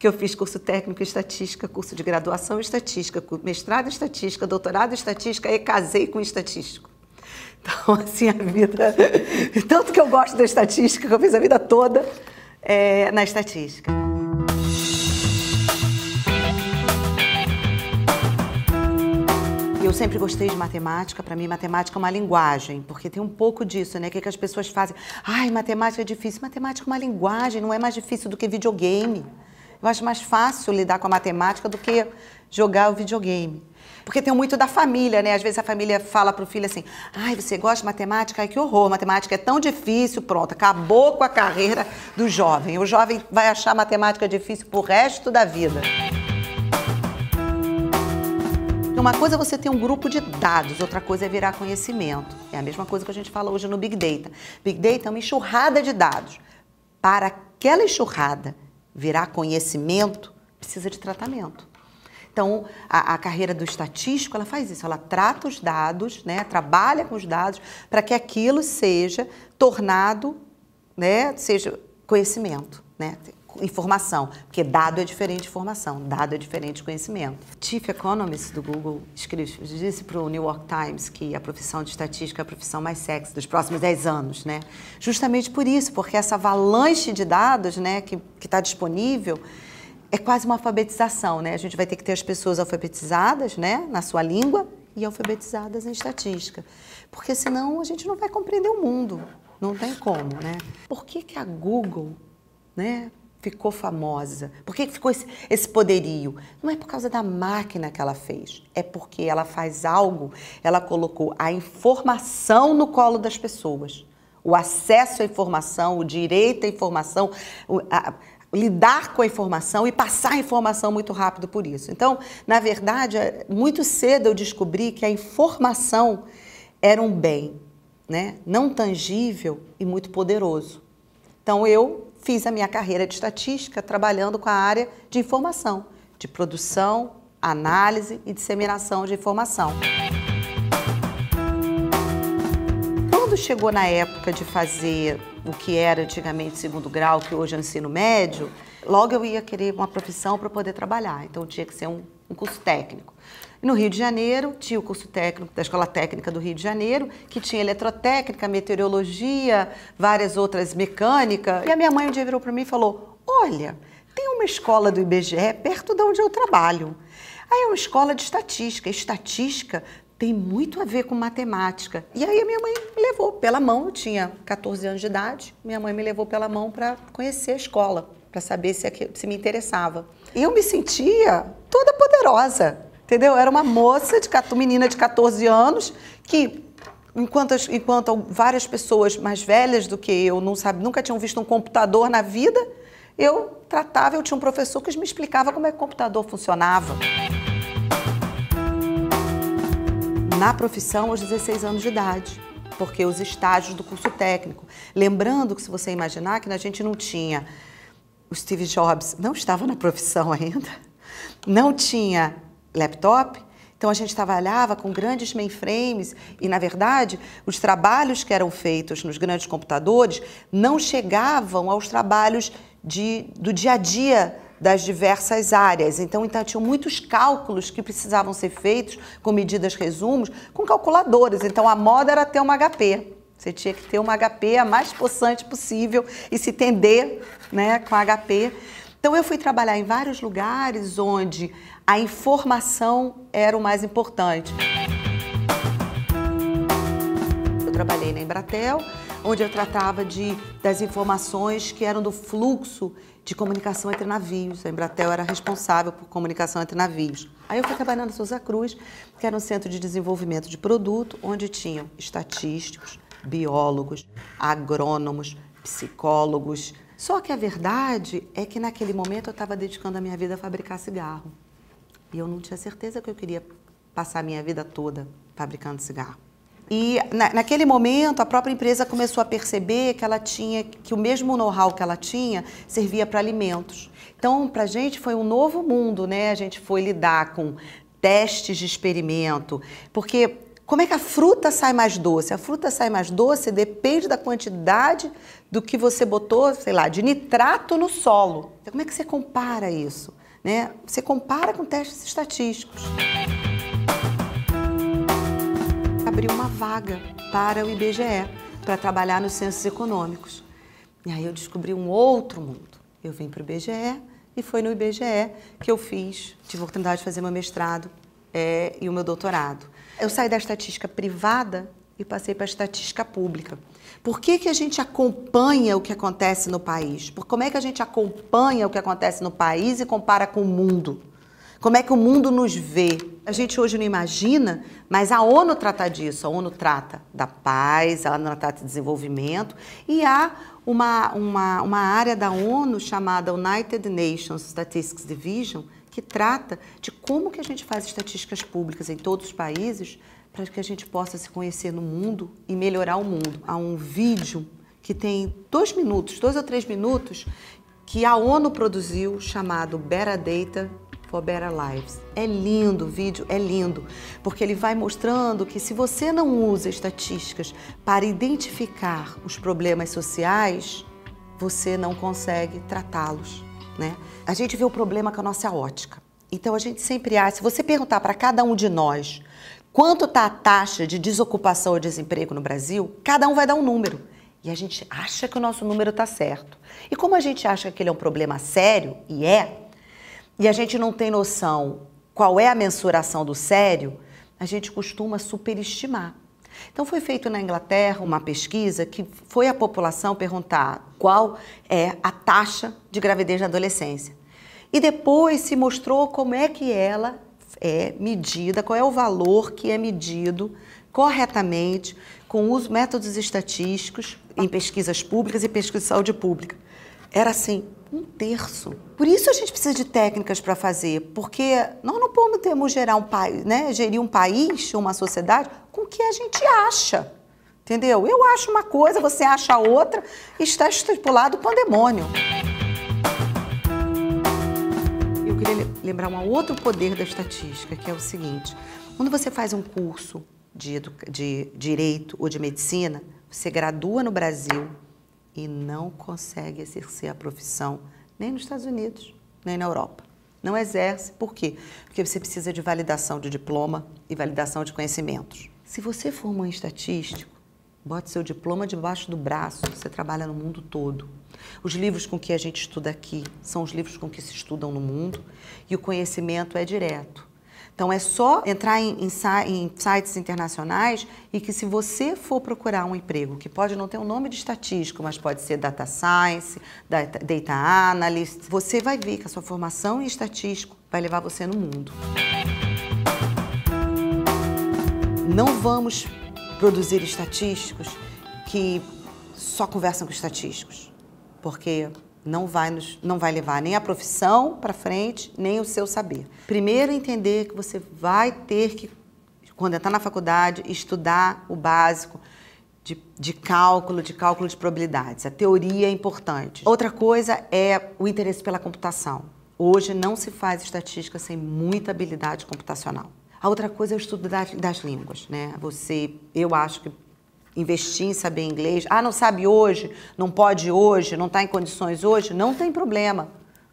que eu fiz curso técnico em estatística, curso de graduação em estatística, mestrado em estatística, doutorado em estatística e casei com um estatístico. Então, assim, a vida. Tanto que eu gosto da estatística, que eu fiz a vida toda é, na estatística. Eu sempre gostei de matemática. Para mim, matemática é uma linguagem, porque tem um pouco disso, né? O que, que as pessoas fazem? Ai, matemática é difícil. Matemática é uma linguagem, não é mais difícil do que videogame. Eu acho mais fácil lidar com a matemática do que jogar o videogame. Porque tem muito da família, né? Às vezes a família fala pro filho assim: ai, você gosta de matemática? Ai, que horror, matemática é tão difícil. Pronto, acabou com a carreira do jovem. O jovem vai achar matemática difícil pro resto da vida. Uma coisa é você ter um grupo de dados, outra coisa é virar conhecimento. É a mesma coisa que a gente fala hoje no Big Data. Big Data é uma enxurrada de dados. Para aquela enxurrada virar conhecimento, precisa de tratamento. Então, a, a, carreira do estatístico, ela faz isso, ela trata os dados, né, trabalha com os dados para que aquilo seja tornado, né, seja conhecimento, né, informação, porque dado é diferente de informação, dado é diferente de conhecimento. Chief Economist do Google escreve, disse para o New York Times que a profissão de estatística é a profissão mais sexy dos próximos 10 anos, né? Justamente por isso, porque essa avalanche de dados, né, que está disponível, é quase uma alfabetização, né? A gente vai ter que ter as pessoas alfabetizadas, né, na sua língua e alfabetizadas em estatística, porque senão a gente não vai compreender o mundo, não tem como, né? Por que que a Google, né, ficou famosa? Por que ficou esse, esse, poderio? Não é por causa da máquina que ela fez, é porque ela faz algo, ela colocou a informação no colo das pessoas. O acesso à informação, o direito à informação, o, a, lidar com a informação e passar a informação muito rápido por isso. Então, na verdade, é, muito cedo eu descobri que a informação era um bem, né? não tangível e muito poderoso. Então, eu fiz a minha carreira de estatística trabalhando com a área de informação, de produção, análise e disseminação de informação. Quando chegou na época de fazer o que era antigamente segundo grau, que hoje é ensino médio, logo eu ia querer uma profissão para poder trabalhar. Então tinha que ser um um curso técnico. No Rio de Janeiro, tinha o curso técnico da Escola Técnica do Rio de Janeiro, que tinha eletrotécnica, meteorologia, várias outras mecânica. E a minha mãe um dia virou para mim e falou: Olha, tem uma escola do IBGE perto de onde eu trabalho. Aí é uma escola de estatística. Estatística tem muito a ver com matemática. E aí a minha mãe me levou pela mão, eu tinha 14 anos de idade, minha mãe me levou pela mão para conhecer a escola, para saber se, se me interessava eu me sentia toda poderosa, entendeu? Era uma moça, de menina de 14 anos, que enquanto, enquanto várias pessoas mais velhas do que eu não sabe, nunca tinham visto um computador na vida, eu tratava, eu tinha um professor que me explicava como é que o computador funcionava. Na profissão, aos 16 anos de idade, porque os estágios do curso técnico. Lembrando que, se você imaginar, que a gente não tinha o Steve Jobs não estava na profissão ainda, não tinha laptop, então a gente trabalhava com grandes mainframes e, na verdade, os trabalhos que eram feitos nos grandes computadores não chegavam aos trabalhos de, do dia a dia das diversas áreas. Então, então, tinham muitos cálculos que precisavam ser feitos com medidas resumos, com calculadoras. Então, a moda era ter uma HP. Você tinha que ter uma HP a mais possante possível e se tender né, com a HP. Então eu fui trabalhar em vários lugares onde a informação era o mais importante. Eu trabalhei na Embratel, onde eu tratava de, das informações que eram do fluxo de comunicação entre navios. A Embratel era responsável por comunicação entre navios. Aí eu fui trabalhar na Souza Cruz, que era um centro de desenvolvimento de produto, onde tinham estatísticos, biólogos, agrônomos, psicólogos. Só que a verdade é que naquele momento eu estava dedicando a minha vida a fabricar cigarro. E eu não tinha certeza que eu queria passar a minha vida toda fabricando cigarro. E na, naquele momento a própria empresa começou a perceber que ela tinha que o mesmo know-how que ela tinha servia para alimentos. Então, para a gente foi um novo mundo, né? A gente foi lidar com testes de experimento, porque como é que a fruta sai mais doce? A fruta sai mais doce depende da quantidade do que você botou, sei lá, de nitrato no solo. Então, como é que você compara isso? Né? Você compara com testes estatísticos. Abriu uma vaga para o IBGE para trabalhar nos censos econômicos. E aí eu descobri um outro mundo. Eu vim para o IBGE e foi no IBGE que eu fiz, tive a oportunidade de fazer meu mestrado é, e o meu doutorado. Eu saí da estatística privada e passei para a estatística pública. Por que, que a gente acompanha o que acontece no país? Por como é que a gente acompanha o que acontece no país e compara com o mundo? Como é que o mundo nos vê? A gente hoje não imagina, mas a ONU trata disso. A ONU trata da paz, a ONU trata de desenvolvimento. E há uma, uma, uma área da ONU chamada United Nations Statistics Division, que trata de como que a gente faz estatísticas públicas em todos os países para que a gente possa se conhecer no mundo e melhorar o mundo. Há um vídeo que tem dois minutos, dois ou três minutos, que a ONU produziu chamado Better Data for Better Lives. É lindo o vídeo, é lindo, porque ele vai mostrando que se você não usa estatísticas para identificar os problemas sociais, você não consegue tratá-los né? A gente vê o problema com a nossa ótica. Então a gente sempre acha, se você perguntar para cada um de nós quanto está a taxa de desocupação ou desemprego no Brasil, cada um vai dar um número. E a gente acha que o nosso número está certo. E como a gente acha que ele é um problema sério, e é, e a gente não tem noção qual é a mensuração do sério, a gente costuma superestimar. Então foi feito na Inglaterra uma pesquisa que foi a população perguntar qual é a taxa de gravidez na adolescência. E depois se mostrou como é que ela é medida, qual é o valor que é medido corretamente com os métodos estatísticos em pesquisas públicas e pesquisa de saúde pública. Era assim, um terço. Por isso a gente precisa de técnicas para fazer, porque nós não podemos gerar um país, né, gerir um país, uma sociedade com o que a gente acha. Entendeu? Eu acho uma coisa, você acha outra, e está estipulado o pandemônio. Eu queria lembrar um outro poder da estatística, que é o seguinte: quando você faz um curso de, de direito ou de medicina, você gradua no Brasil, e não consegue exercer a profissão nem nos Estados Unidos, nem na Europa. Não exerce, por quê? Porque você precisa de validação de diploma e validação de conhecimentos. Se você for um estatístico, bote seu diploma debaixo do braço, você trabalha no mundo todo. Os livros com que a gente estuda aqui são os livros com que se estudam no mundo e o conhecimento é direto. Então é só entrar em, em, em sites internacionais e que se você for procurar um emprego, que pode não ter um nome de estatístico, mas pode ser data science, data, data analyst, você vai ver que a sua formação em estatístico vai levar você no mundo. Não vamos produzir estatísticos que só conversam com estatísticos, porque não vai, nos, não vai levar nem a profissão para frente, nem o seu saber. Primeiro, entender que você vai ter que, quando entrar na faculdade, estudar o básico de, de cálculo, de cálculo de probabilidades. A teoria é importante. Outra coisa é o interesse pela computação. Hoje não se faz estatística sem muita habilidade computacional. A outra coisa é o estudo das, das línguas, né? Você, eu acho que investir em saber inglês. Ah, não sabe hoje, não pode hoje, não está em condições hoje, não tem problema.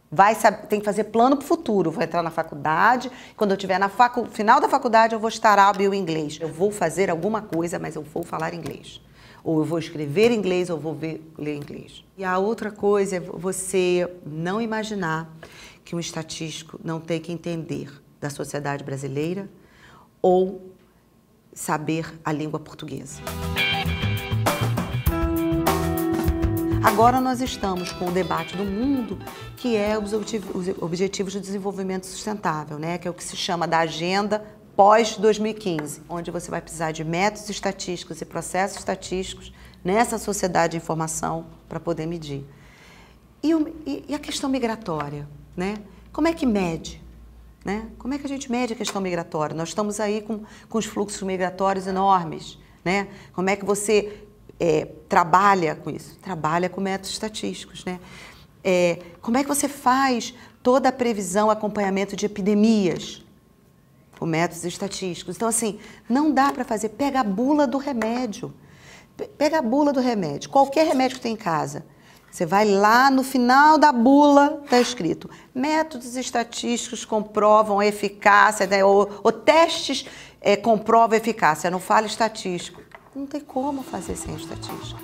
Vai saber, tem que fazer plano para o futuro. Vou entrar na faculdade. Quando eu estiver na facu, final da faculdade, eu vou estar hábil em inglês. Eu vou fazer alguma coisa, mas eu vou falar inglês. Ou eu vou escrever inglês, ou vou ver, ler inglês. E a outra coisa é você não imaginar que um estatístico não tem que entender da sociedade brasileira ou saber a língua portuguesa. Agora nós estamos com o debate do mundo, que é os Objetivos de Desenvolvimento Sustentável, né? que é o que se chama da Agenda pós-2015, onde você vai precisar de métodos estatísticos e processos estatísticos nessa sociedade de informação para poder medir. E, e, a questão migratória, né? Como é que mede? Né? Como é que a gente mede a questão migratória? Nós estamos aí com, com os fluxos migratórios enormes, né? Como é que você é, trabalha com isso? Trabalha com métodos estatísticos, né? É, como é que você faz toda a previsão, acompanhamento de epidemias? Com métodos estatísticos. Então, assim, não dá para fazer. Pega a bula do remédio. Pega a bula do remédio. Qualquer remédio que tem em casa. Você vai lá no final da bula, está escrito: métodos estatísticos comprovam a eficácia, né? ou, ou testes é, comprovam a eficácia. Não fala estatístico. Não tem como fazer sem estatística.